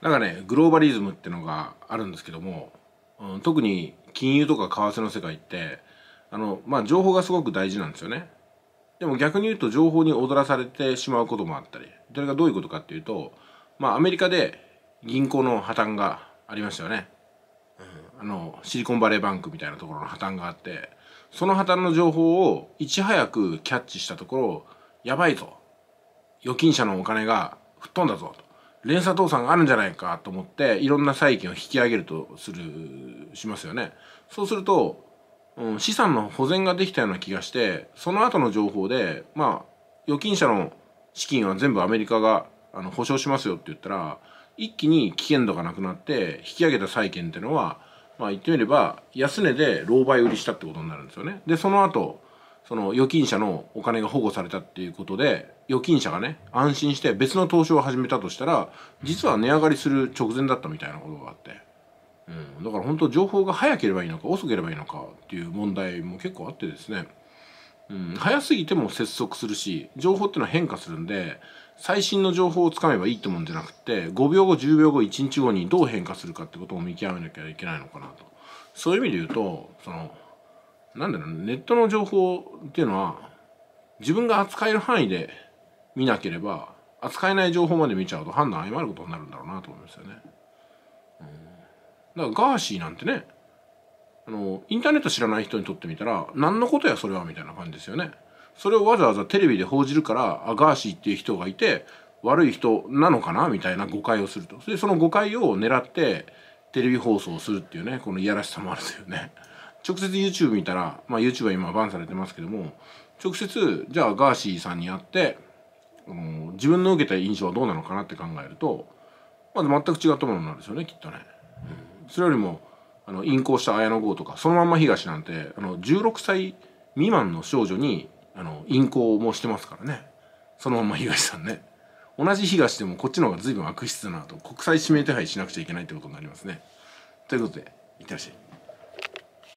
なんかねグローバリズムってのがあるんですけども、うん、特に金融とか為替の世界ってあの、まあ、情報がすごく大事なんですよね。でも逆に言うと情報に踊らされてしまうこともあったりそれがどういうことかっていうと、まあ、アメリカで銀行の破綻がありましたよね。あのシリコンバレーバンクみたいなところの破綻があってその破綻の情報をいち早くキャッチしたところやばいぞ預金者のお金が吹っ飛んだぞと連鎖倒産があるんじゃないかと思っていろんな債権を引き上げるとするしますよね。そうすると、うん、資産の保全ができたような気がしてその後の情報でまあ預金者の資金は全部アメリカがあの保証しますよって言ったら一気に危険度がなくなって引き上げた債権っていうのはまあ言ってみれば安値で狼狽売りしたってことになるんですよね。でその後その預金者のお金が保護されたっていうことで預金者がね安心して別の投資を始めたとしたら実は値上がりする直前だったみたいなことがあって、うん、だから本当情報が早ければいいのか遅ければいいのかっていう問題も結構あってですね、うん、早すぎても接続するし情報っていうのは変化するんで最新の情報をつかめばいいってもんじゃなくて5秒後10秒後1日後にどう変化するかってことを見極めなきゃいけないのかなとそういう意味で言うとそのなんだろうネットの情報っていうのは自分が扱える範囲で見なければ扱えない情報まで見ちゃうと判断誤ることになるんだろうなと思いますよね。だからガーシーなんてねあのインターネット知らない人にとってみたら何のことやそれはみたいな感じですよね。それをわざわざテレビで報じるからあガーシーっていう人がいて悪い人なのかなみたいな誤解をするとでその誤解を狙ってテレビ放送をするっていうねこのいやらしさもあるんですよね。直接 YouTube 見たら、まあ、YouTube は今バンされてますけども直接じゃあガーシーさんに会って自分の受けた印象はどうなのかなって考えると、まあ、全く違ったものになるでしょうねきっとね。それよりもあの引行した綾野剛とかそのまんま東なんてあの16歳未満の少女にあの引行もしてますからねそのまんま東さんね同じ東でもこっちの方が随分悪質だなと国際指名手配しなくちゃいけないってことになりますねということでいってらっしゃい